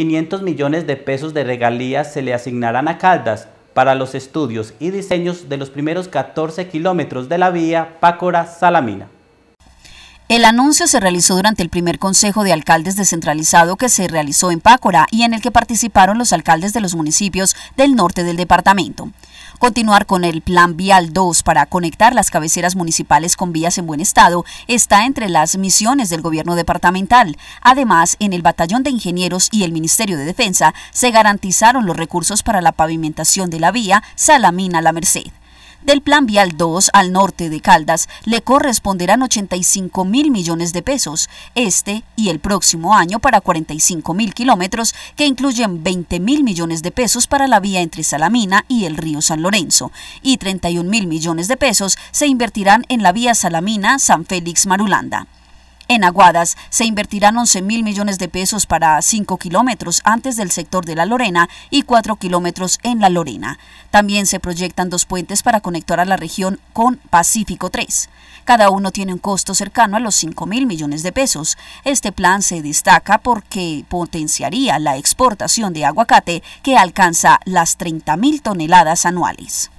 500 millones de pesos de regalías se le asignarán a Caldas para los estudios y diseños de los primeros 14 kilómetros de la vía Pácora-Salamina. El anuncio se realizó durante el primer Consejo de Alcaldes descentralizado que se realizó en Pácora y en el que participaron los alcaldes de los municipios del norte del departamento. Continuar con el Plan Vial 2 para conectar las cabeceras municipales con vías en buen estado está entre las misiones del gobierno departamental. Además, en el Batallón de Ingenieros y el Ministerio de Defensa se garantizaron los recursos para la pavimentación de la vía Salamina-La Merced. Del Plan Vial 2 al norte de Caldas le corresponderán 85 mil millones de pesos este y el próximo año para 45 mil kilómetros que incluyen 20 mil millones de pesos para la vía entre Salamina y el río San Lorenzo y 31 mil millones de pesos se invertirán en la vía Salamina-San Félix-Marulanda. En Aguadas se invertirán 11 mil millones de pesos para 5 kilómetros antes del sector de La Lorena y 4 kilómetros en La Lorena. También se proyectan dos puentes para conectar a la región con Pacífico 3. Cada uno tiene un costo cercano a los 5 mil millones de pesos. Este plan se destaca porque potenciaría la exportación de aguacate que alcanza las 30 mil toneladas anuales.